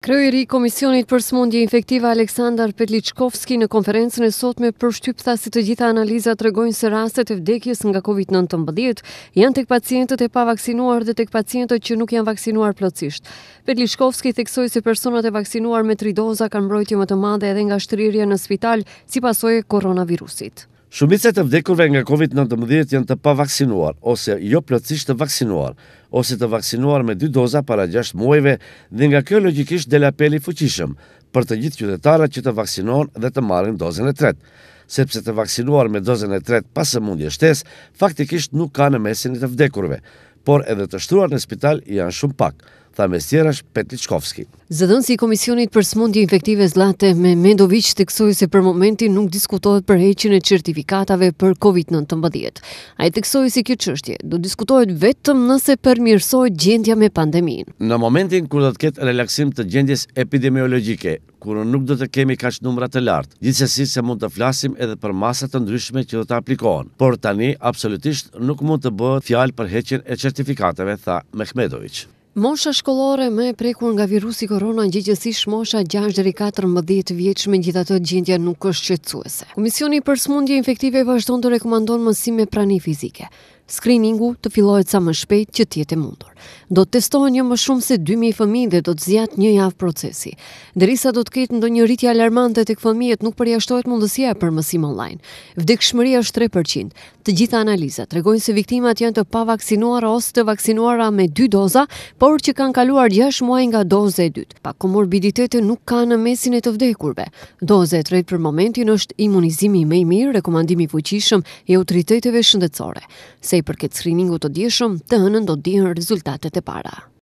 Kryeri i Komisionit për smundje infektive Aleksandar Petliçkovski në konferencën e sotme përshtyp tha se të gjitha analizat tregojnë se rastet e vdekjes nga COVID-19 janë tek pacientët e pavaksinuar dhe tek pacientët që nuk janë vaksinuar plotësisht. Petliçkovski theksoi se personat e vaksinuar me 3 doza kanë mbrojtje më të madhe edhe nga shtrirja në spital si pasojë e koronavirusit. Shumicet e vdekurve nga COVID-19 janë të pavaksinuar, ose jo plëtsisht të vaksinuar, ose të vaksinuar me dy doza para 6 muajve dhe nga kjo logikisht del apeli fuqishëm për të gjithë qytetara që të vaksinuar dhe të marrin dozen e tretë, sepse të vaksinuar me dozen e tretë pasë mundje shtes, faktikisht nuk ka në mesin të vdekurve, por edhe të shtruar në spital janë shumë pak, tha mesjerash Petlichkovski. Zëdhën si Komisionit për smundje infektive zlate me Mendovic të kësoj se për momentin nuk diskutohet për heqin e certifikatave për COVID-19. A i të kësoj si kjo qështje, do diskutohet vetëm nëse përmirsoj gjendja me pandemin. Në momentin kur do të ketë relaksim të gjendjes epidemiologike, kur nuk do të kemi kaq numra të lartë. Gjithsesi se mund të flasim edhe për masa të ndryshme që do të aplikohen, por tani absolutisht nuk mund të bëhet fjalë për heqjen e certifikatave, tha Mehmetovic. Mosha shkollore me prekur nga virusi korona gjithësish mosha 6 dheri 14 vjeç me gjitha të gjendja nuk është qëtësuese. Komisioni për smundje infektive vazhdo në të rekomandon mësime prani fizike. Screeningu të filojt sa më shpejt që tjetë mundur. Do të testohen një më shumë se 2000 fëmijë dhe do të zgjat një javë procesi. Derisa do të ketë ndonjë ritje alarmante tek fëmijët, nuk përjashtohet mundësia për mësim online. Vdekshmëria është 3%. Të gjitha analizat tregojnë se viktimat janë të pavaksinuara ose të vaksinuara me dy doza, por që kanë kaluar 6 muaj nga doza e dytë. Pa komorbiditete nuk ka në mesin e të vdekurve. Doza e tretë për momentin është imunizimi më i mirë, rekomandimi i fuqishëm i autoriteteve shëndetësore. Se i përket screeningut të të hënën do të dihen rezultatet Itätetepaড়া